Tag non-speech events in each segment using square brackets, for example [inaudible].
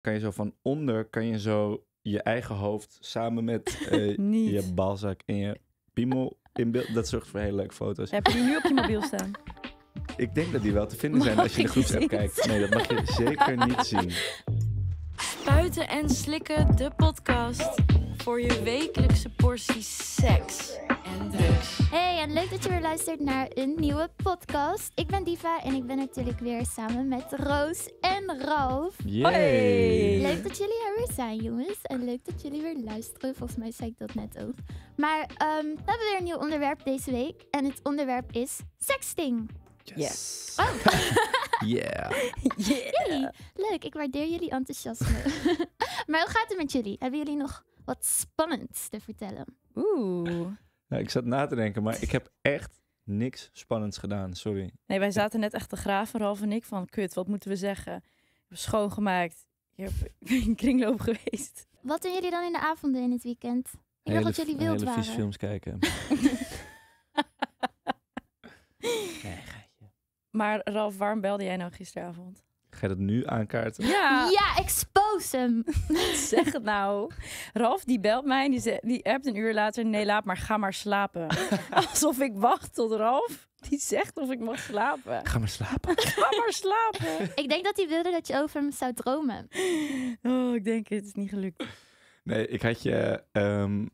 kan je zo van onder, kan je zo je eigen hoofd samen met [laughs] eh, je balzak en je piemel in beeld. Dat zorgt voor hele leuke foto's. Heb je die nu op je mobiel staan? [laughs] Ik denk dat die wel te vinden zijn als je de groepsapp kijkt. Nee, dat mag je zeker niet zien. Spuiten en slikken, de podcast voor je wekelijkse portie seks en drugs. Hey, en leuk dat je weer luistert naar een nieuwe podcast. Ik ben Diva en ik ben natuurlijk weer samen met Roos en Ralf. Hey. Leuk dat jullie er weer zijn, jongens. En leuk dat jullie weer luisteren. Volgens mij zei ik dat net ook. Maar ehm, we hebben weer een nieuw onderwerp deze week. En het onderwerp is sexting. Yes. yes. Oh. [laughs] yeah. [laughs] Leuk, ik waardeer jullie enthousiasme. [laughs] maar hoe gaat het met jullie? Hebben jullie nog wat spannend te vertellen. Oeh. Nou, ik zat na te denken, maar ik heb echt niks spannends gedaan. Sorry. Nee, wij zaten net echt te graven, Ralf en ik, van kut, wat moeten we zeggen? Ik heb schoongemaakt. Ik bent [laughs] in kringloop geweest. Wat doen jullie dan in de avonden in het weekend? Ik hele, dacht dat jullie wild hele waren. Hele films kijken. [laughs] nee, maar Ralf, waarom belde jij nou gisteravond? Ga je dat nu aankaarten? Ja, ja expose hem. [laughs] zeg het nou. Ralf die belt mij en die, zegt, die appt een uur later. Nee, laat maar, ga maar slapen. [laughs] Alsof ik wacht tot Ralf die zegt of ik mag slapen. Ga maar slapen. [laughs] Ga maar slapen. ik denk dat hij wilde dat je over hem zou dromen. Oh, ik denk het is niet gelukt. Nee, ik had je... Ehm,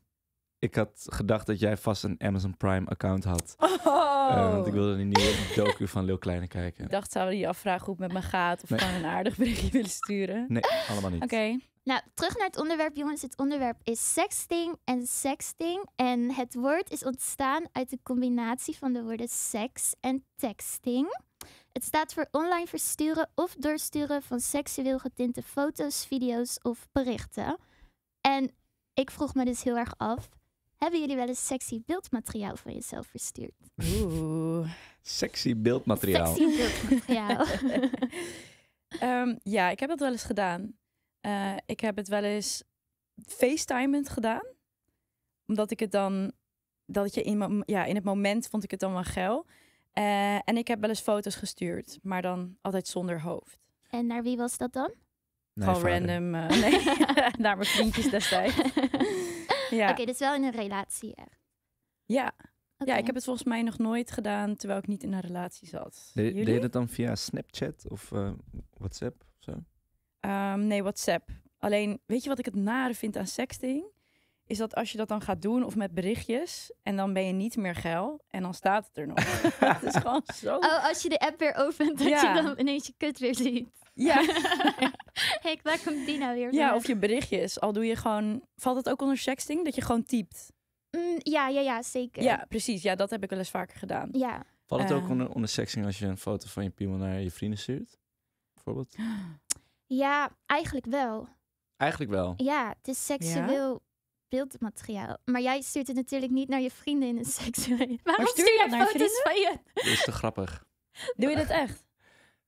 ik had gedacht dat jij vast een Amazon Prime account had. Oh. Eh, want ik wilde een nieuwe docu van Lil Kleine kijken. Ik dacht, zouden die afvragen hoe het met me gaat? Of nee. gewoon een aardig berichtje willen sturen? Nee, allemaal niet. Oké. Nou, terug naar het onderwerp, jongens. Het onderwerp is sexting en sexting. En het woord is ontstaan uit de combinatie van de woorden seks en texting. Het staat voor online versturen of doorsturen van seksueel getinte foto's, video's of berichten. En ik vroeg me dus heel erg af, hebben jullie wel eens sexy beeldmateriaal van jezelf verstuurd? Oeh. sexy beeldmateriaal. Sexy [laughs] ehm, ja, ik heb dat wel eens gedaan. Eh, ik heb het wel eens facetimend gedaan. Omdat ik het dan... Dat je in, ja, in het moment vond ik het dan wel geil. Eh, en ik heb wel eens foto's gestuurd. Maar dan altijd zonder hoofd. En naar wie was dat dan? Eh, nee, Gewoon [laughs] random. naar mijn vriendjes destijds. [laughs] Ja. Oké, dus wel in een relatie echt. Ja. Ja, ik heb het volgens mij nog nooit gedaan terwijl ik niet in een relatie zat. deed je dat dan via Snapchat of eh, WhatsApp of zo? Ehm, nee, WhatsApp. Alleen, weet je wat ik het nare vind aan sexting? Is dat als je dat dan gaat doen of met berichtjes en dan ben je niet meer geil en dan staat het er nog. [laughs] [laughs] Het is gewoon zo. Oh, als je de app weer opent, dat je dan ineens je kut weer ziet. Ja. [laughs] [laughs] hey, waar komt Dina weer? Ja, of je berichtjes. Al doe je gewoon. Valt het ook onder sexting? Dat je gewoon typt? Mm, ja, ja, ja, zeker. Ja, precies. Ja, dat heb ik wel eens vaker gedaan. Ja. Valt het ook eh. onder, onder sexting als je een foto van je piemel naar je vrienden stuurt? Bijvoorbeeld? [gasps] Ja, eigenlijk wel. Eigenlijk wel. Ja, het is seksueel beeldmateriaal. Maar jij stuurt het natuurlijk niet naar je vrienden in een seksueel. [laughs] Waarom maar stuur, je dat naar foto's van je? Dat is te grappig. Doe je dat echt?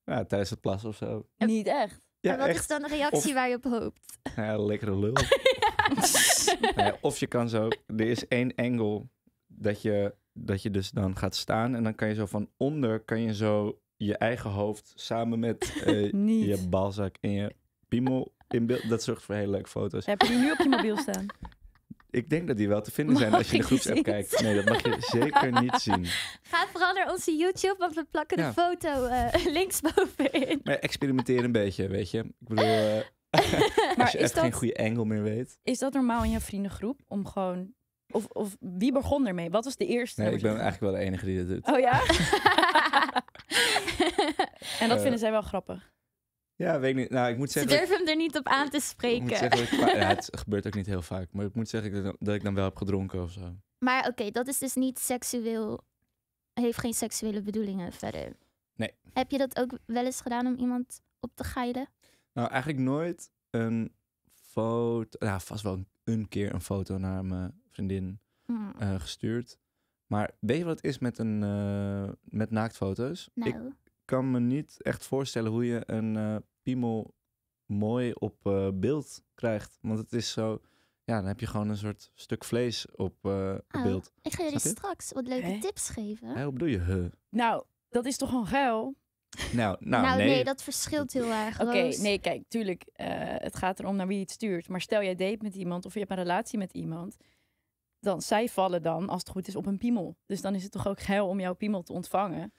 Nou, tijdens het plas of zo. Niet echt. Ja, en wat is dan de reactie waar je op hoopt? [laughs] Ja, lekkere lul. [laughs] Nou of je kan zo, er is één angle dat je, dat je dus dan gaat staan en dan kan je zo van onder, kan je zo je eigen hoofd samen met [laughs] eh, je balzak en je piemel in beeld. Dat zorgt voor hele leuke foto's. Heb je die nu op je mobiel staan? Ik denk dat die wel te vinden zijn als je de dus groepsapp kijkt. Nee, dat mag je [laughs] zeker niet zien. Ga vooral naar onze YouTube, want we plakken de foto uh, [laughs] linksbovenin. Maar experimenteer een beetje, weet je. Ik bedoel, uh, [laughs] als je echt geen goede angle meer weet. Is dat normaal in je vriendengroep? Om gewoon... Of, of wie begon ermee? Wat was de eerste? Nee, ik ben eigenlijk wel de enige die dat doet. Oh ja? en dat eh, vinden zij wel grappig. Ja, weet ik niet. Nou, ik moet zeggen. Ze durven hem er niet op aan te spreken. Zeggen, [laughs] het gebeurt ook niet heel vaak. Maar ik moet zeggen dat, ik dan wel heb gedronken of zo. Maar oké, dat is dus niet seksueel. Heeft geen seksuele bedoelingen verder. Nee. Heb je dat ook wel eens gedaan om iemand op te geilen? Nou, eigenlijk nooit een foto. Nou, vast wel een keer een foto naar mijn vriendin hmm. eh, gestuurd. Maar weet je wat het is met, een, eh, met naaktfoto's? Nou. Ik kan me niet echt voorstellen hoe je een eh, piemel mooi op eh, beeld krijgt. Want het is zo, ja, dan heb je gewoon een soort stuk vlees op, uh, beeld. Ik ga jullie straks wat leuke tips geven. Hey, hoe bedoel je? Nou, dat is toch gewoon geil? Nou, nou, nou nee. nee. dat verschilt heel erg. Oké, nee, kijk, tuurlijk, eh, het gaat erom naar wie je het stuurt. Maar stel jij date met iemand of je hebt een relatie met iemand, dan zij vallen dan, als het goed is, op een piemel. Dus dan is het toch ook geil om jouw piemel te ontvangen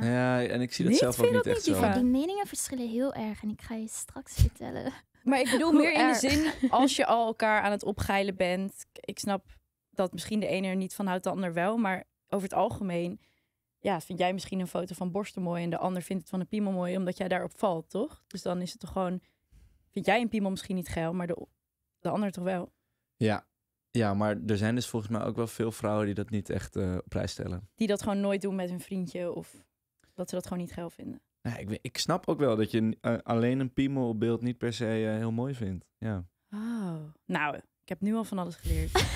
ja, en ik zie dat zelf ook niet echt niet zo. Die meningen verschillen heel erg en ik ga je straks vertellen. [laughs] Maar ik bedoel meer in de zin, als je [laughs] al elkaar aan het opgeilen bent. Ik snap dat misschien de ene er niet van houdt, de ander wel. Maar over het algemeen, ja, vind jij misschien een foto van borsten mooi en de ander vindt het van een piemel mooi, omdat jij daarop valt, toch? Dus dan is het toch gewoon, vind jij een piemel misschien niet geil, maar de, de ander toch wel? Ja, ja, maar er zijn dus volgens mij ook wel veel vrouwen die dat niet echt uh, op prijs stellen. Die dat gewoon nooit doen met hun vriendje of dat ze dat gewoon niet geil vinden. ik, ik snap ook wel dat je eh, alleen een piemel beeld niet per se eh, heel mooi vindt. Ja. Oh. Nou, ik heb nu al van alles geleerd. [laughs]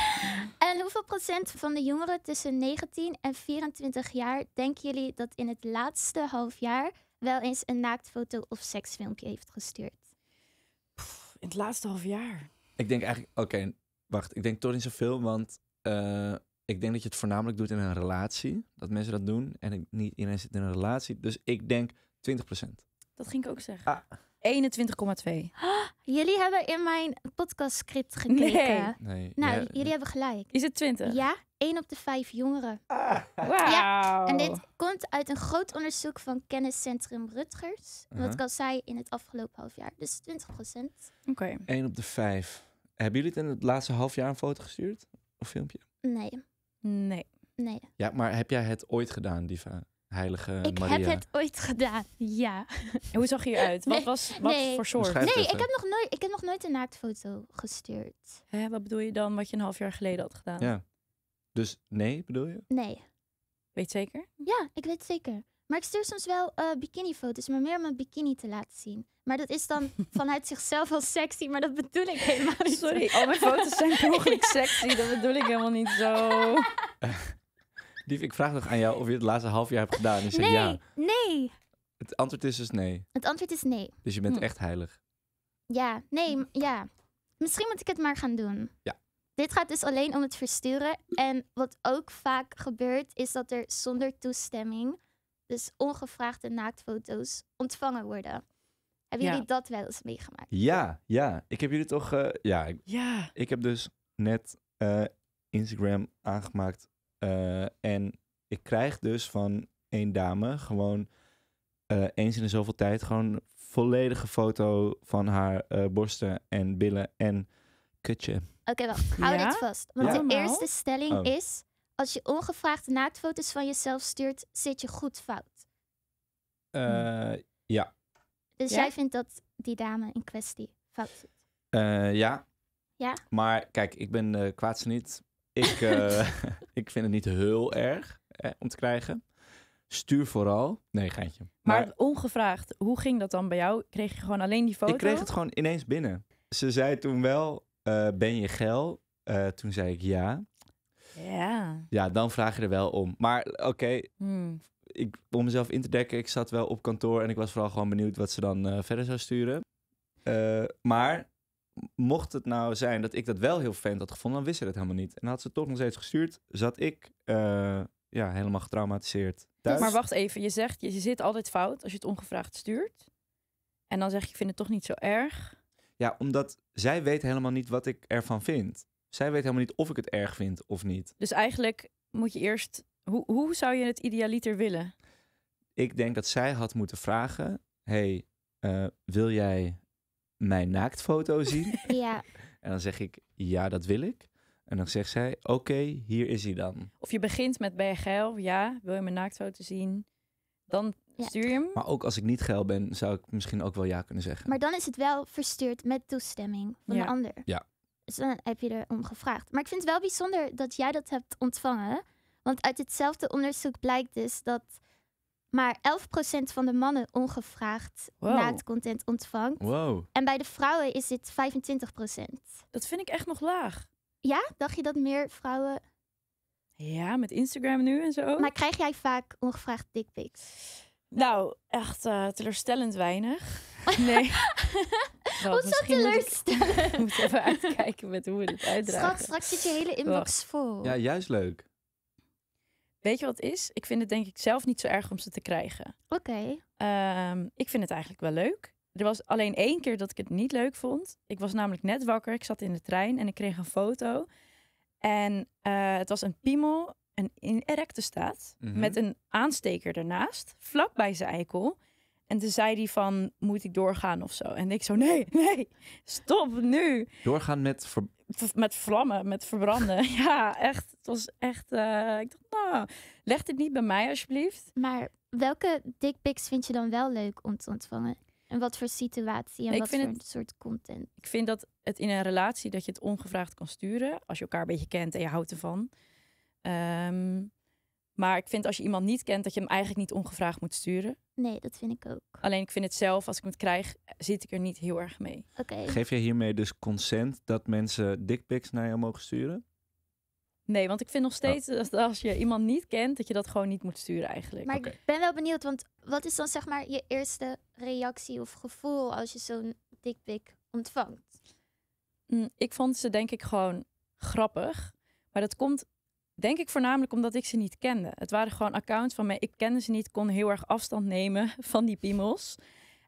[laughs] en hoeveel procent van de jongeren tussen 19 en 24 jaar denken jullie dat in het laatste half jaar wel eens een naaktfoto of seksfilmpje heeft gestuurd? in het laatste half jaar. Ik denk eigenlijk, oké, wacht. Ik denk toch niet zoveel, want eh, ik denk dat je het voornamelijk doet in een relatie. Dat mensen dat doen en ik, niet iedereen zit in een relatie. Dus ik denk 20%. Dat ging ik ook zeggen. 21,2. Ah. Ah, jullie hebben in mijn podcastscript gekeken. Nee. nee. Nou, jullie hebben gelijk. Is het 20? Ja, 1 op de 5 jongeren. Ah. Wow. Ja, en dit komt uit een groot onderzoek van kenniscentrum Rutgers. Uh-huh. Wat uh ik al zei in het afgelopen half jaar. Dus 20 procent. Oké. Okay. 1 op de 5. Hebben jullie het in het laatste half jaar een foto gestuurd? Of filmpje? Nee. Nee. Nee. Ja, maar heb jij het ooit gedaan, Diva? Heilige ik Maria. Ik heb het ooit gedaan, ja. En hoe zag je eruit? Wat was wat nee. voor soort? Nee, ik heb, nog nooit, ik heb nog nooit een naaktfoto gestuurd. Hè, wat bedoel je dan wat je een half jaar geleden had gedaan? Ja. Dus nee, bedoel je? Nee. Weet zeker? Ja, ik weet zeker. Maar ik stuur soms wel uh, bikinifoto's, maar meer om een bikini te laten zien. Maar dat is dan [laughs] vanuit zichzelf wel sexy, maar dat bedoel ik helemaal niet. Sorry, al mijn foto's zijn mogelijk [laughs] sexy, dat bedoel ik helemaal niet zo. Dief, [laughs] ik vraag nog aan jou of je het laatste half jaar hebt gedaan. Dus nee, ja. nee. Het antwoord is dus nee. Het antwoord is nee. Dus je bent hm. echt heilig. Ja, nee, ja. Misschien moet ik het maar gaan doen. Ja. Dit gaat dus alleen om het versturen. En wat ook vaak gebeurt, is dat er zonder toestemming dus ongevraagde naaktfoto's ontvangen worden. Hebben jullie dat wel eens meegemaakt? Ja, ja. Ik heb jullie toch... Eh, ja, ik, ja. Ik heb dus net eh, Instagram aangemaakt. Eh, en ik krijg dus van één dame gewoon eens in de zoveel tijd... gewoon volledige foto van haar borsten en billen en kutje. Oké, okay, Hou ja? dit vast. Want de eerste stelling oh. is... Als je ongevraagd naaktfoto's van jezelf stuurt, zit je goed fout. Eh, hm. ja. Dus jij vindt dat die dame in kwestie fout zit? Eh, ja. Ja? Maar kijk, ik ben uh, eh, kwaads niet. Ik, [laughs] [laughs] ik vind het niet heel erg om te krijgen. Stuur vooral. Nee, geintje. Maar, maar, ongevraagd, hoe ging dat dan bij jou? Kreeg je gewoon alleen die foto? Ik kreeg het gewoon ineens binnen. Ze zei toen wel, ben je geil? toen zei ik ja. Ja. Ja, dan vraag je er wel om. Maar oké, hmm. ik om mezelf in te dekken, ik zat wel op kantoor en ik was vooral gewoon benieuwd wat ze dan eh, verder zou sturen. Eh, maar mocht het nou zijn dat ik dat wel heel fan had gevonden, dan wist ze het helemaal niet. En had ze toch nog steeds gestuurd, zat ik eh, ja, helemaal getraumatiseerd thuis. Maar wacht even, je zegt, je zit altijd fout als je het ongevraagd stuurt. En dan zeg je, ik vind het toch niet zo erg. Ja, omdat zij weet helemaal niet wat ik ervan vind zij weet helemaal niet of ik het erg vind of niet. Dus eigenlijk moet je eerst. Hoe, hoe zou je het idealiter willen? Ik denk dat zij had moeten vragen: hey, eh, wil jij mijn naaktfoto zien? [laughs] [laughs] ja. En dan zeg ik: ja, dat wil ik. En dan zegt zij: oké, hier is hij dan. Of je begint met: ben je geil? Ja, wil je mijn naaktfoto zien? Dan stuur je hem. Maar ook als ik niet geil ben, zou ik misschien ook wel ja kunnen zeggen. Maar dan is het wel verstuurd met toestemming van ja. de ander. Ja. Dus dan heb je er om gevraagd. Maar ik vind het wel bijzonder dat jij dat hebt ontvangen. Want uit hetzelfde onderzoek blijkt dus dat maar 11% van de mannen ongevraagd wow. naaktcontent ontvangt. En bij de vrouwen is dit 25%. Dat vind ik echt nog laag. Ja? Dacht je dat meer vrouwen... Ja, met Instagram nu en zo. Maar krijg jij vaak ongevraagd dickpics? Nou, echt uh, teleurstellend weinig. Nee. [laughs] Wat zo teleurstellend. Ik [laughs] Moeten even uitkijken met hoe we dit uitdragen. Straks, straks zit je hele inbox vol. Ja, juist leuk. Weet je wat het is? Ik vind het denk ik zelf niet zo erg om ze te krijgen. Oké. Ehm, ik vind het eigenlijk wel leuk. Er was alleen één keer dat ik het niet leuk vond. Ik was namelijk net wakker. Ik zat in de trein en ik kreeg een foto. En eh, het was een piemel, een in erecte staat, mhm. met een aansteker ernaast, vlak bij zijn eikel. En toen zei hij van, moet ik doorgaan of zo? En ik zo, nee, nee, stop nu. Doorgaan met... Met vlammen, met verbranden. [laughs] ja, echt. Het was echt... Eh, ik dacht, nou, leg dit niet bij mij alsjeblieft. Maar welke dickpics vind je dan wel leuk om te ontvangen? En wat voor situatie en wat voor soort content? Ik vind dat het in een relatie dat je het ongevraagd kan sturen. Als je elkaar een beetje kent en je houdt ervan. Ehm, maar ik vind als je iemand niet kent dat je hem eigenlijk niet ongevraagd moet sturen. Nee, dat vind ik ook. Alleen ik vind het zelf, als ik het krijg, zit ik er niet heel erg mee. Geef je hiermee dus consent dat mensen dickpics naar jou mogen sturen? Nee, want ik vind nog oh. steeds dat als je iemand niet kent, dat je dat gewoon niet moet sturen eigenlijk. Maar ik ben wel benieuwd, want wat is dan zeg maar je eerste reactie of gevoel als je zo'n dickpic ontvangt? Mm, ik vond ze denk ik gewoon grappig. Maar dat komt Denk ik voornamelijk omdat ik ze niet kende. Het waren gewoon accounts van mij. Ik kende ze niet, kon heel erg afstand nemen [laughs] van die piemels.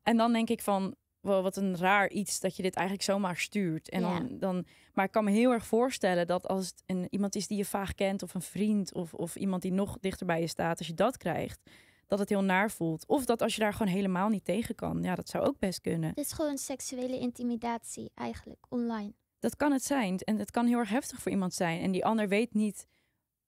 En dan denk ik van, wat een raar iets dat je dit eigenlijk zomaar stuurt. En dan, dan, maar ik kan me heel erg voorstellen dat als het een, iemand is die je vaag kent, of een vriend, of, of iemand die nog dichter bij je staat, als je dat krijgt, dat het heel naar voelt. Of dat als je daar gewoon helemaal niet tegen kan. Ja, dat zou ook best kunnen. Het is gewoon seksuele intimidatie eigenlijk, online. Dat kan het zijn. En het kan heel erg heftig voor iemand zijn. En die ander weet niet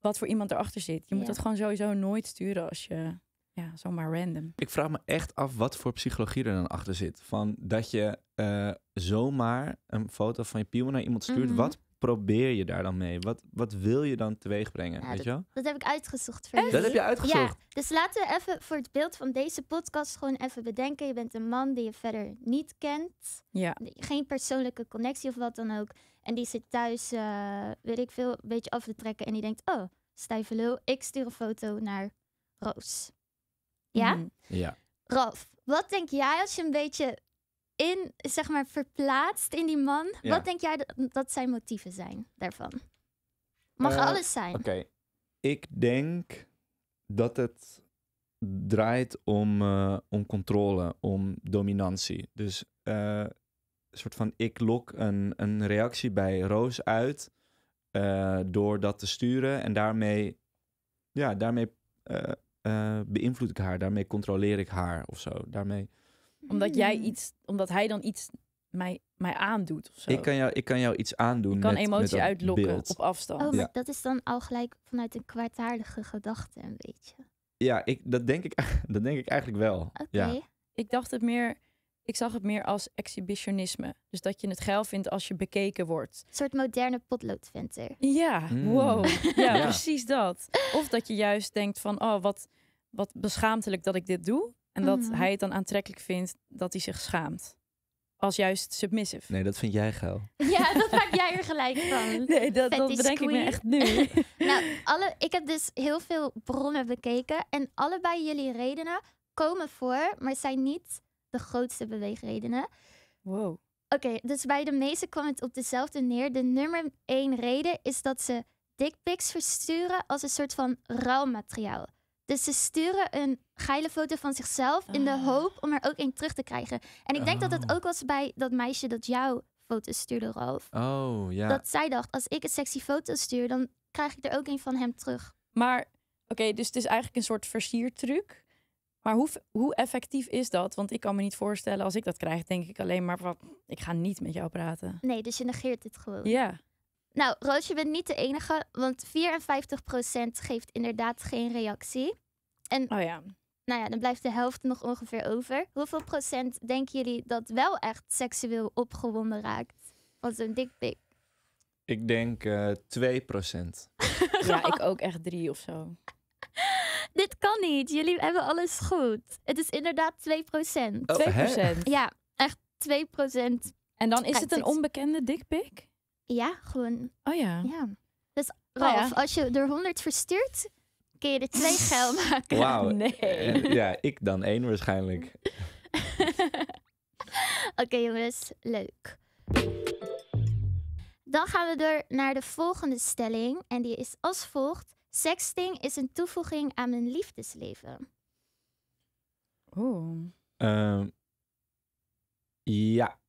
wat voor iemand erachter zit. Je moet dat gewoon sowieso nooit sturen als je ja, zomaar random. Ik vraag me echt af wat voor psychologie er dan achter zit. Van dat je eh, zomaar een foto van je piemel naar iemand stuurt. Mhm. Wat probeer je daar dan mee? Wat, wat wil je dan teweeg brengen? weet dat, je dat heb ik uitgezocht voor Dat heb je uitgezocht? Ja, dus laten we even voor het beeld van deze podcast gewoon even bedenken. Je bent een man die je verder niet kent. Ja. Geen persoonlijke connectie of wat dan ook. En die zit thuis, eh, weet ik veel, een beetje af te trekken. En die denkt, oh, stijve lul, ik stuur een foto naar Roos. Ja? Mhm. Ja. Ralf, wat denk jij als je een beetje in, zeg maar, verplaatst in die man? Wat denk jij dat, dat, zijn motieven zijn daarvan? Mag eh, alles zijn. Oké. Ik denk dat het draait om, eh, om controle, om dominantie. Dus uh, soort van ik lok een, een reactie bij Roos uit uh, door dat te sturen. En daarmee, ja, daarmee eh, eh, beïnvloed ik haar, daarmee controleer ik haar of zo. Daarmee... Omdat jij hmm. iets, omdat hij dan iets mij, mij aandoet of zo. Ik kan jou, ik kan jou iets aandoen. kan met, emotie uitlokken op afstand. Oh, ja. dat is dan al gelijk vanuit een kwaadaardige gedachte een beetje. Ja, ik, dat, denk ik, [laughs] dat denk ik eigenlijk wel. Oké. Ik dacht het meer ik zag het meer als exhibitionisme. Dus dat je het geil vindt als je bekeken wordt. Een soort moderne potloodventer. Ja, mm. wow. [laughs] Ja, precies dat. Of dat je juist denkt van, oh, wat, wat beschaamtelijk dat ik dit doe. En dat mhm. hij het dan aantrekkelijk vindt dat hij zich schaamt. Als juist submissive. Nee, dat vind jij geil. Ja, dat maak jij er gelijk van. [laughs] Nee, dat, dat bedenk ik me echt nu. [laughs] nou, alle, ik heb dus heel veel bronnen bekeken. En allebei jullie redenen komen voor, maar zijn niet de grootste beweegredenen. Wow. Oké, dus bij de meeste kwam het op dezelfde neer. De nummer één reden is dat ze dickpics versturen als een soort van rouwmateriaal. Dus ze sturen een geile foto van zichzelf in de ah. hoop om er ook een terug te krijgen. En ik denk dat dat oh. ook was bij dat meisje dat jouw foto stuurde, Ralf. Oh, ja. Dat zij dacht, als ik een sexy foto stuur, dan krijg ik er ook een van hem terug. Maar, oké, dus het is eigenlijk een soort versiertruc. Maar hoe, hoe effectief is dat? Want ik kan me niet voorstellen, als ik dat krijg, denk ik alleen maar van, ik ga niet met jou praten. Nee, dus je negeert dit gewoon. Ja. Nou, Roos, je bent niet de enige, want 54% geeft inderdaad geen reactie. En oh ja. Nou ja, dan blijft de helft nog ongeveer over. Hoeveel procent denken jullie dat wel echt seksueel opgewonden raakt een zo'n pik. Ik denk uh, eh, 2%. [laughs] ja, ik ook echt 3 of zo. [laughs] dit kan niet. Jullie hebben alles goed. Het is inderdaad 2%. 2%? Ja, echt 2%. En dan is het een onbekende dikpik? Ja, gewoon. Oh ja. ja. Dus oh als je er 100 verstuurt, kun je er twee [laughs] geil maken. Wauw. [laughs] Nee. Eh, ja, ik dan één waarschijnlijk. [laughs] Oké jongens, leuk. Dan gaan we door naar de volgende stelling. En die is als volgt. Sexting is een toevoeging aan mijn liefdesleven. Oh. Ehm, ja.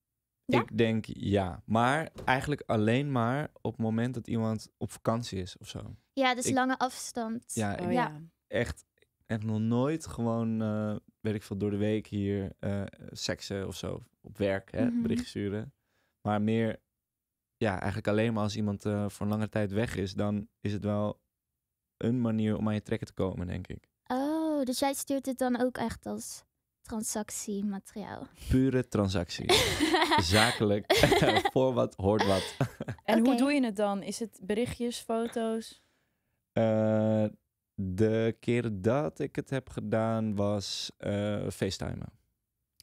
Ik denk ja. Maar eigenlijk alleen maar op het moment dat iemand op vakantie is of zo. Ja, dus lange afstand. Ja, oh, ja. Echt, echt nog nooit gewoon, uh, weet ik veel, door de week hier uh, seksen of zo. Op werk, hè, mhm. berichtjes sturen. Maar meer, ja, eigenlijk alleen maar als iemand eh, voor een lange tijd weg is, dan is het wel een manier om aan je trekken te komen, denk ik. Oh, dus jij stuurt het dan ook echt als transactiemateriaal. Pure transactie. [laughs] Zakelijk. [laughs] Voor wat hoort wat. en hoe doe je het dan? Is het berichtjes, foto's? Eh, de keer dat ik het heb gedaan was uh, facetimen.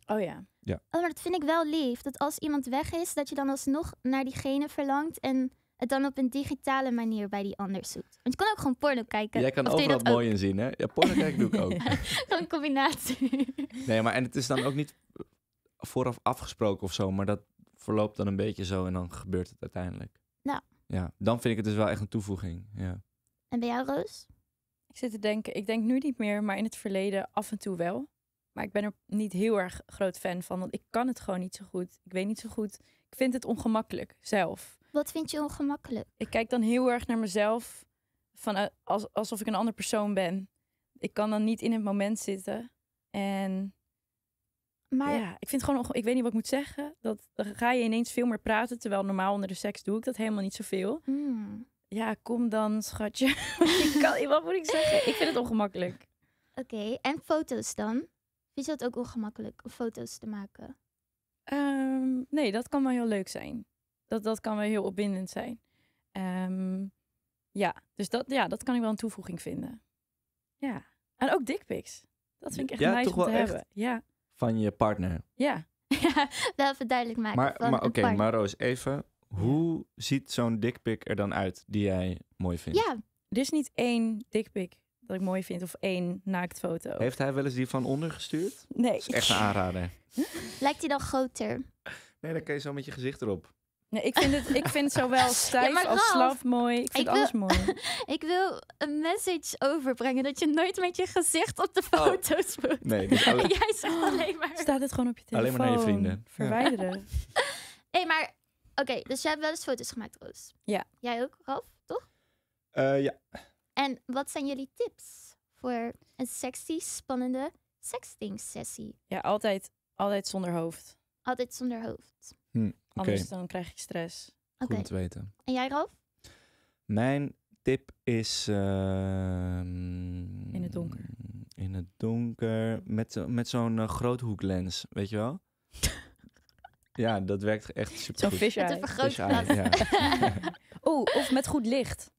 Oh ja. ja. Oh, maar dat vind ik wel lief. Dat als iemand weg is, dat je dan alsnog naar diegene verlangt en het dan op een digitale manier bij die ander zoekt. Want je kan ook gewoon porno kijken. Jij kan overal wel mooi in zien, hè? Ja, porno kijken doe ik ook. [laughs] Gewoon een combinatie. Nee, maar en het is dan ook niet vooraf afgesproken of zo, maar dat verloopt dan een beetje zo en dan gebeurt het uiteindelijk. Nou. Ja, dan vind ik het dus wel echt een toevoeging. Ja. En bij jou, Roos? Ik zit te denken, ik denk nu niet meer, maar in het verleden af en toe wel. Maar ik ben er niet heel erg groot fan van, want ik kan het gewoon niet zo goed. Ik weet niet zo goed. Ik vind het ongemakkelijk zelf. Wat vind je ongemakkelijk? Ik kijk dan heel erg naar mezelf, van, eh, alsof ik een ander persoon ben. Ik kan dan niet in het moment zitten. En maar... ja, ik vind gewoon, ik weet niet wat ik moet zeggen. Dat, dan ga je ineens veel meer praten, terwijl normaal onder de seks doe ik dat helemaal niet zoveel. Mm. Ja, kom dan, schatje. [laughs] ik wat moet ik zeggen? Ik vind het ongemakkelijk. Oké, en foto's dan? Vind je dat ook ongemakkelijk om foto's te maken? Ehm, nee, dat kan wel heel leuk zijn dat, dat kan wel heel opbindend zijn. Ehm, ja, dus dat, ja, dat kan ik wel een toevoeging vinden. Ja. En ook dickpics. Dat vind ik echt ja, nice te hebben. Ja. Van je partner. Ja. [laughs] wel even duidelijk maken. Maar, maar oké, okay, maar Roos, even. Hoe ziet zo'n dickpic er dan uit die jij mooi vindt? Ja. Er is niet één dickpic dat ik mooi vind of één naaktfoto. Heeft hij wel eens die van onder gestuurd? Nee. is echt een aanrader. Lijkt hij dan groter? Nee, dan kun je zo met je gezicht erop ik vind het, ik vind zowel [laughs] stijf als slap mooi. Ik vind alles mooi. [laughs] ik wil een message overbrengen dat je nooit met je gezicht op de oh. foto's moet. Nee, [laughs] jij alleen maar. Staat het gewoon op je telefoon? Alleen maar naar je vrienden. Verwijderen. hey, maar oké, dus jij hebt wel eens foto's gemaakt, Roos. Ja. Jij ook, Ralf, toch? Eh, ja. En wat zijn jullie tips voor een sexy, spannende sexting sessie? Ja, altijd, altijd zonder hoofd. Altijd zonder hoofd. Hm. Anders dan krijg ik stress. Goed weten. En jij, Ralf? Mijn tip is... Ehm, in het donker. In het donker. Met, met zo'n uh, eh, groothoeklens, weet je wel? [laughs] ja, dat werkt echt super Zo'n visje. Met een vergrootglas. Ja. [laughs] Oeh, of met goed licht.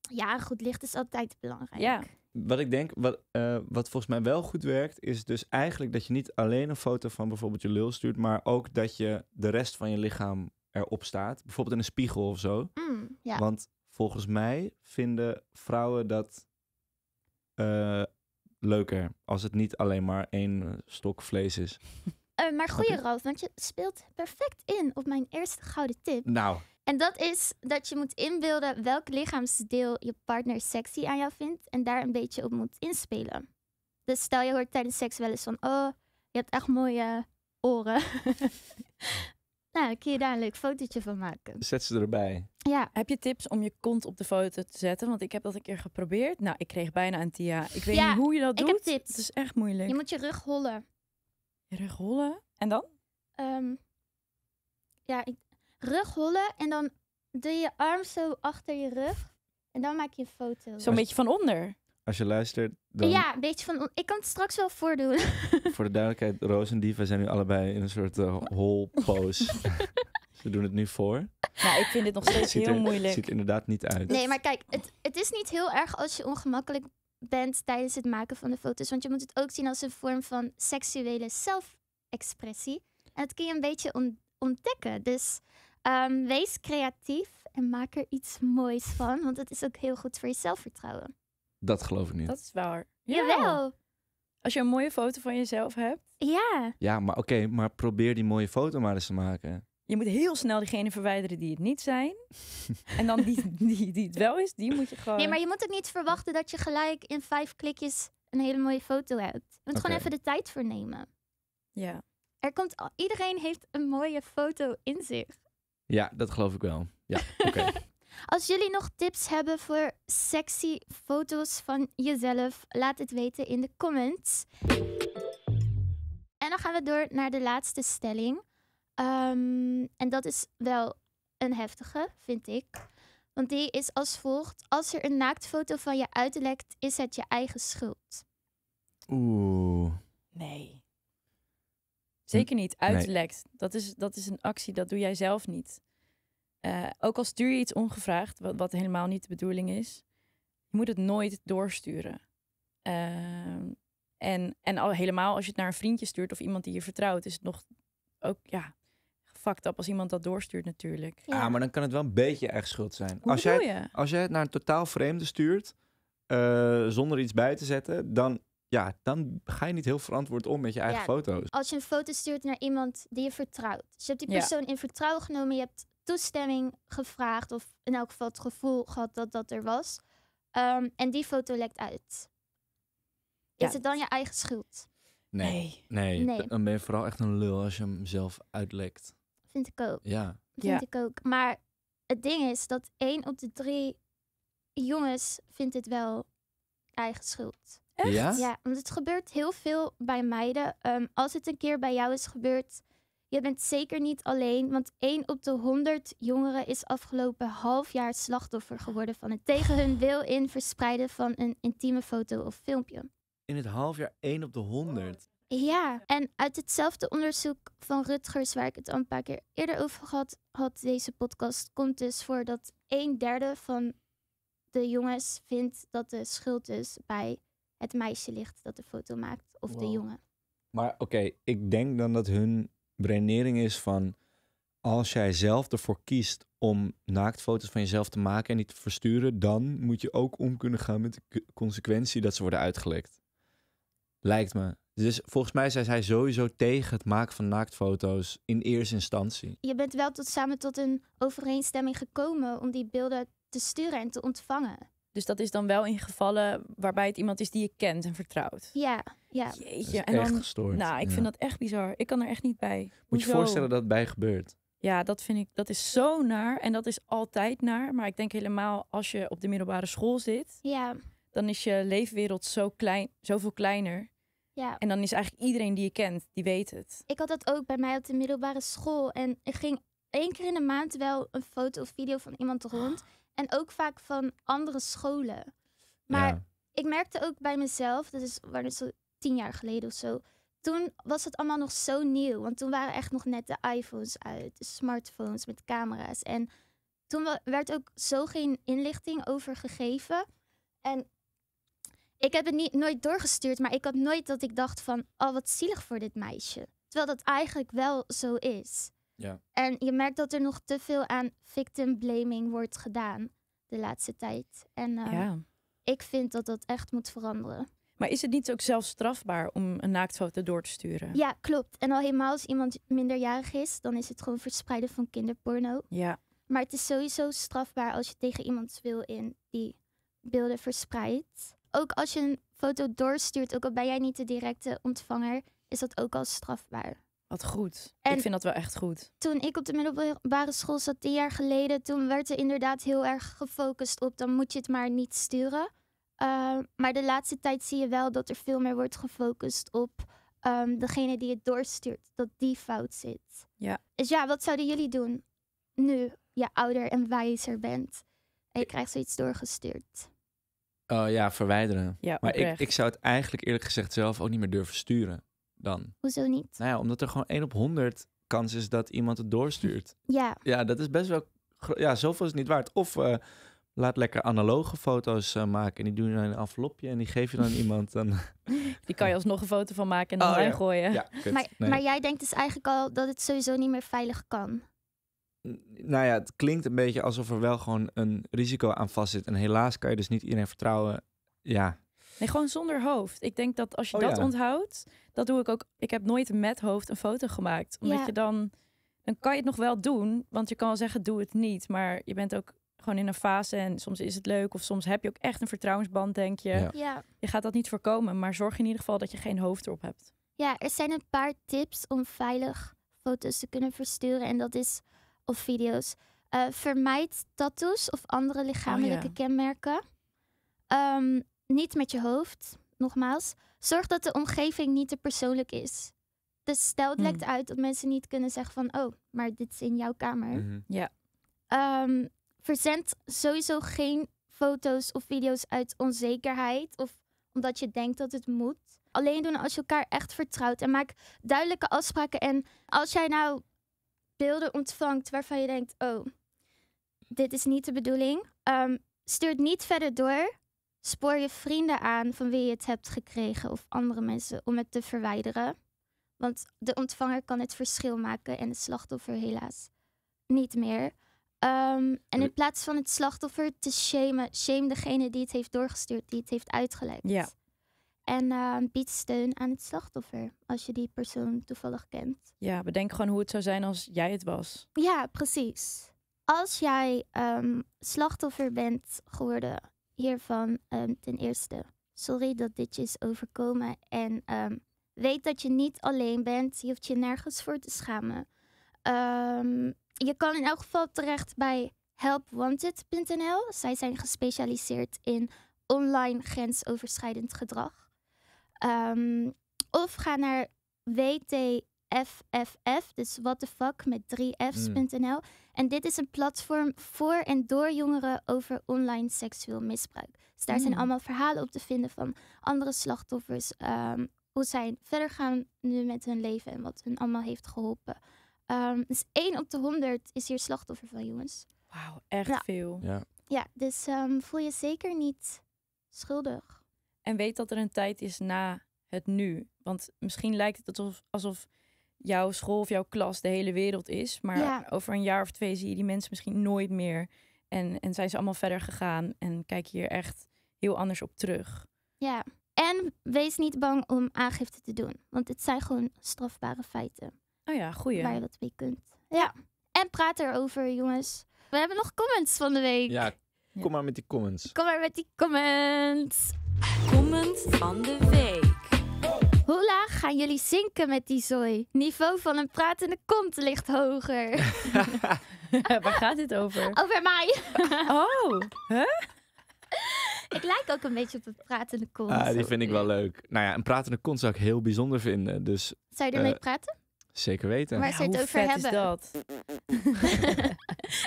Ja, goed licht is altijd belangrijk. Ja wat ik denk, wat, eh, wat volgens mij wel goed werkt, is dus eigenlijk dat je niet alleen een foto van bijvoorbeeld je lul stuurt, maar ook dat je de rest van je lichaam erop staat. Bijvoorbeeld in een spiegel of zo. Mm, ja. Want volgens mij vinden vrouwen dat eh, leuker als het niet alleen maar één stok vlees is. [laughs] Eh, maar goeie Ralf, want je speelt perfect in op mijn eerste gouden tip. Nou, en dat is dat je moet inbeelden welk lichaamsdeel je partner sexy aan jou vindt en daar een beetje op moet inspelen. Dus stel je hoort tijdens seks wel eens van, oh, je hebt echt mooie oren. [laughs] nou, kun je daar een leuk fotootje van maken. Zet ze erbij. Ja. Heb je tips om je kont op de foto te zetten? Want ik heb dat een keer geprobeerd. Nou, ik kreeg bijna een TIA. Ik weet niet hoe je dat doet. Ik heb tips. Het is echt moeilijk. Je moet je rug hollen. Je rug hollen? En dan? Um, ja, ik, rug en dan doe je arm zo achter je rug. En dan maak je een foto. Zo'n beetje van onder. Als je luistert, dan... Ja, een beetje van... Ik kan het straks wel voordoen. [laughs] Voor de duidelijkheid, Roos en diva zijn nu allebei in een soort eh, hol pose. [laughs] Ze doen het nu voor. Nou, ik vind het nog steeds heel moeilijk. Het ziet er inderdaad niet uit. Nee, maar kijk, het, het is niet heel erg als je ongemakkelijk bent tijdens het maken van de foto's. Want je moet het ook zien als een vorm van seksuele zelfexpressie. En dat kun je een beetje ontdekken. Dus Ehm, wees creatief en maak er iets moois van, want het is ook heel goed voor je zelfvertrouwen. Dat geloof ik niet. Dat is waar. Jawel. Als je een mooie foto van jezelf hebt. Ja. Ja, maar oké, maar probeer die mooie foto maar eens te maken. Je moet heel snel diegene verwijderen die het niet zijn. [laughs] en dan die, die, die het wel is, die moet je gewoon. Nee, maar je moet ook niet verwachten dat je gelijk in vijf klikjes een hele mooie foto hebt. Je moet gewoon even de tijd voor nemen. Ja. Er komt, iedereen heeft een mooie foto in zich. Ja, dat geloof ik wel. Ja, [laughs] oké. Als jullie nog tips hebben voor sexy foto's van jezelf, laat het weten in de comments. En dan gaan we door naar de laatste stelling. Ehm, en dat is wel een heftige, vind ik. Want die is als volgt: Als er een naaktfoto van je uitlekt, is het je eigen schuld. Oeh. Nee. Hm. Zeker niet. Uitlekt. Dat, is, dat is een actie, dat doe jij zelf niet. Eh, ook al stuur je iets ongevraagd, wat, wat, helemaal niet de bedoeling is, je moet het nooit doorsturen. Ehm, en, en al helemaal als je het naar een vriendje stuurt of iemand die je vertrouwt, is het nog ook, ja, fucked up als iemand dat doorstuurt natuurlijk. Ja, ah, maar dan kan het wel een beetje echt schuld zijn. als jij, je? Als jij het naar een totaal vreemde stuurt, eh, zonder iets bij te zetten, dan ja, dan ga je niet heel verantwoord om met je eigen foto's. Als je een foto stuurt naar iemand die je vertrouwt. Dus je hebt die persoon in vertrouwen genomen, je hebt toestemming gevraagd of in elk geval het gevoel gehad dat dat er was. Ehm, en die foto lekt uit. Is het dan je eigen schuld? Nee. nee. nee. Dan ben je vooral echt een lul als je hem zelf uitlekt. Vind ik ook. Ja. Vind ik ook. Maar het ding is dat één op de drie jongens vindt het wel eigen schuld. Echt? Ja? ja, want het gebeurt heel veel bij meiden. Ehm, als het een keer bij jou is gebeurd, je bent zeker niet alleen. Want 1 op de 100 jongeren is afgelopen half jaar slachtoffer geworden van het tegen hun wil in verspreiden van een intieme foto of filmpje. In het half jaar 1 op de 100? Ja, en uit hetzelfde onderzoek van Rutgers, waar ik het al een paar keer eerder over gehad had, deze podcast, komt dus voor dat een derde van de jongens vindt dat de schuld is dus bij het meisje ligt dat de foto maakt of de jongen. Maar oké, ik denk dan dat hun brainering is van als jij zelf ervoor kiest om naaktfoto's van jezelf te maken en die te versturen, dan moet je ook om kunnen gaan met de consequentie dat ze worden uitgelekt. Lijkt me. Dus volgens mij zijn zij sowieso tegen het maken van naaktfoto's in eerste instantie. Je bent wel tot samen tot een overeenstemming gekomen om die beelden te sturen en te ontvangen. Dus dat is dan wel in gevallen waarbij het iemand is die je kent en vertrouwt. Ja, ja. Jeetje. en dan, gestoord. Nou, ik vind dat echt bizar. Ik kan er echt niet bij. Moet je voorstellen dat het bij gebeurt? Ja, dat vind ik, dat is zo naar. En dat is altijd naar. Maar ik denk helemaal als je op de middelbare school zit, ja. dan is je leefwereld zo klein, zoveel kleiner. Ja. En dan is eigenlijk iedereen die je kent, die weet het. Ik had dat ook bij mij op de middelbare school. En ik ging één keer in de maand wel een foto of video van iemand rond. En ook vaak van andere scholen. Maar ik merkte ook bij mezelf, dat is waar zo tien jaar geleden of zo. Toen was het allemaal nog zo nieuw. Want toen waren echt nog net de iPhones uit, de smartphones met camera's. En toen werd ook zo geen inlichting over gegeven. En ik heb het niet, nooit doorgestuurd, maar ik had nooit dat ik dacht van, oh wat zielig voor dit meisje. Terwijl dat eigenlijk wel zo is. Ja. En je merkt dat er nog te veel aan victim blaming wordt gedaan de laatste tijd. En ehm, ja. ik vind dat dat echt moet veranderen. Maar is het niet ook zelf strafbaar om een naaktfoto door te sturen? Ja, klopt. En al helemaal als iemand minderjarig is, dan is het gewoon verspreiden van kinderporno. Ja. Maar het is sowieso strafbaar als je tegen iemand wil in die beelden verspreidt. Ook als je een foto doorstuurt, ook al ben jij niet de directe ontvanger, is dat ook al strafbaar. Wat goed. ik vind dat wel echt goed. Toen ik op de middelbare school zat, tien jaar geleden, toen werd er inderdaad heel erg gefocust op dan moet je het maar niet sturen. Ehm, maar de laatste tijd zie je wel dat er veel meer wordt gefocust op ehm, degene die het doorstuurt, dat die fout zit. Ja. Dus ja, wat zouden jullie doen nu je ouder en wijzer bent en je krijgt zoiets doorgestuurd? Oh ja, verwijderen. Ja, maar ik, ik zou het eigenlijk eerlijk gezegd zelf ook niet meer durven sturen dan. Hoezo niet? Nou ja, omdat er gewoon 1 op 100 kans is dat iemand het doorstuurt. [laughs] Ja. Ja, dat is best wel... Ja, zoveel is het niet waard. Of eh, laat lekker analoge foto's eh, maken. En die doen je in een envelopje en die geef je dan [laughs] iemand. Dan... Die kan je alsnog een foto van maken en dan oh, gooien. maar, maar jij denkt dus eigenlijk al dat het sowieso niet meer veilig kan nou ja, het klinkt een beetje alsof er wel gewoon een risico aan vast zit. En helaas kan je dus niet iedereen vertrouwen. Ja. Nee, gewoon zonder hoofd. Ik denk dat als je oh dat onthoudt, dat doe ik ook. Ik heb nooit met hoofd een foto gemaakt. Omdat je dan, dan kan je het nog wel doen. Want je kan wel zeggen, doe het niet. Maar je bent ook gewoon in een fase en soms is het leuk. Of soms heb je ook echt een vertrouwensband, denk je. Ja. Je gaat dat niet voorkomen. Maar zorg in ieder geval dat je geen hoofd erop hebt. Ja, er zijn een paar tips om veilig foto's te kunnen versturen. En dat is, of video's. Eh, vermijd tattoos of andere oh, lichamelijke kenmerken. Ehm, niet met je hoofd nogmaals, zorg dat de omgeving niet te persoonlijk is. Dus stel het mm. lekt hmm. uit dat mensen niet kunnen zeggen van, oh, maar dit is in jouw kamer. Mhm. Ja. Ehm, verzend sowieso geen foto's of video's uit onzekerheid of omdat je denkt dat het moet. Alleen doen als je elkaar echt vertrouwt en maak duidelijke afspraken. En als jij nou beelden ontvangt waarvan je denkt, oh, dit is niet de bedoeling, ehm, stuur het niet verder door. Spoor je vrienden aan van wie je het hebt gekregen of andere mensen om het te verwijderen. Want de ontvanger kan het verschil maken en het slachtoffer helaas niet meer. Ehm, en in plaats van het slachtoffer te shamen, shame degene die het heeft doorgestuurd, die het heeft uitgelekt. Ja. En ehm, bied steun aan het slachtoffer, als je die persoon toevallig kent. Ja, bedenk gewoon hoe het zou zijn als jij het was. Ja, precies. Als jij ehm, slachtoffer bent geworden hiervan. Ehm, ten eerste, sorry dat dit je is overkomen. En ehm, weet dat je niet alleen bent. Je hoeft je nergens voor te schamen. Ehm, je kan in elk geval terecht bij helpwanted.nl. Zij zijn gespecialiseerd in online grensoverschrijdend gedrag. of ga naar wt FFF, dus what the fuck met 3f's.nl. Mm. En dit is een platform voor en door jongeren over online seksueel misbruik. Dus daar zijn mm. allemaal verhalen op te vinden van andere slachtoffers. Ehm, hoe zij verder gaan nu met hun leven en wat hun allemaal heeft geholpen. Ehm, dus 1 op de 100 is hier slachtoffer van, jongens. Wauw, echt veel. Ja, ja dus ehm, voel je zeker niet schuldig. En weet dat er een tijd is na het nu. Want misschien lijkt het alsof, alsof jouw school of jouw klas de hele wereld is. Maar over een jaar of twee zie je die mensen misschien nooit meer. En, en zijn ze allemaal verder gegaan en kijk je hier echt heel anders op terug. Ja, en wees niet bang om aangifte te doen. Want het zijn gewoon strafbare feiten. Oh ja, goeie. Waar je wat mee kunt. Ja, en praat erover jongens. We hebben nog comments van de week. Ja, kom maar met die comments. Kom maar met die comments. Comments van de week. Hoe laag gaan jullie zinken met die zooi? Niveau van een pratende kont ligt hoger. [laughs] Waar gaat dit over? Over mij. [laughs] oh, hè? ik lijk ook een beetje op een pratende kont. Ah, die vind ik wel leuk. Nou ja, een pratende kont zou ik heel bijzonder vinden. Dus, zou je eh, ermee uh, praten? Zeker weten. Waar ja, het over hebben? Is dat?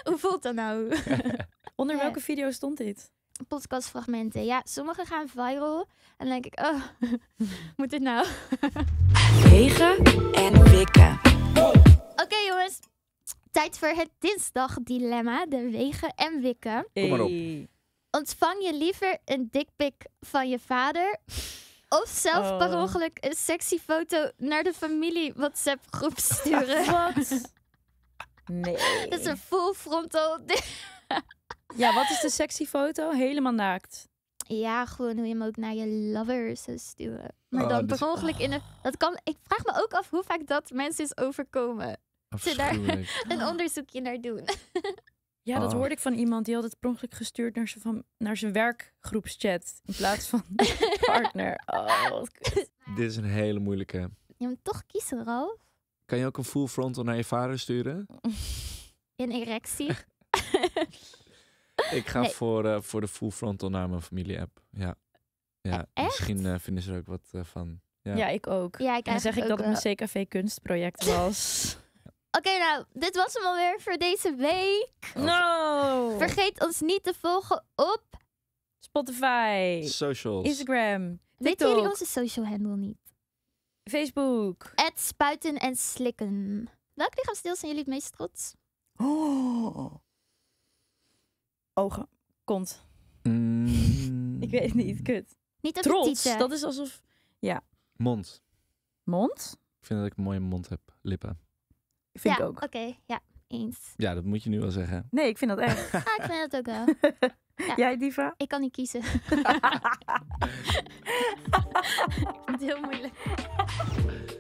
[laughs] hoe voelt dat nou? Onder welke video stond dit? podcastfragmenten. Ja, sommige gaan viral. En dan denk ik, oh, [laughs] moet dit nou? Wegen en wikken. Oké jongens, tijd voor het dinsdagdilemma. De wegen en wikken. Kom maar op. Ontvang je liever een dikpik van je vader... Of zelf oh. per ongeluk een sexy foto naar de familie WhatsApp groep [laughs] sturen. Wat? [laughs] Nee. Dat is een full frontal. Ja, wat is de sexy foto? Helemaal naakt. Ja, gewoon hoe je hem ook naar je lover zou sturen. Maar ah, dan dus- per ongeluk in een... Dat kan, ik vraag me ook af hoe vaak dat mensen is overkomen. Ze daar [laughs] een onderzoekje naar doen. [laughs] Ja, dat ah. hoorde ik van iemand. Die had het per ongeluk gestuurd naar zijn, van, naar zijn werkgroepschat. In plaats van [laughs] partner. Oh, Dit is een hele moeilijke. Je moet toch kiezen, Ralf. Kan je ook een full frontal naar je vader sturen? In erectie. Ik ga voor, eh, voor de full frontal naar mijn familie-app. Ja. ja. E-, misschien eh, vinden ze er ook wat eh, van. Ja. ja. ik ook. en zeg ik dat het een CKV-kunstproject [laughs] was. Oké, nou, dit was hem alweer voor deze week. Oh. No! Vergeet ons niet te volgen op... Spotify. Socials. Instagram. Weten jullie onze social handle niet? Facebook. Het spuiten en slikken. Welk lichaamsdeel zijn jullie het meest trots? Oh ogen, kont. Mm. [laughs] ik weet niet, kut. Niet op Trots, de eh, dat is alsof... Ja. Mond. Mond? Ik vind dat ik een mooie mond heb, lippen. Vind ja, ook. oké, ja, eens. Ja, dat moet je nu wel zeggen. Nee, ik vind dat echt. [laughs] Ah, ik vind dat ook wel. [laughs] Jij, Diva? Ik kan niet kiezen. ik vind het heel moeilijk.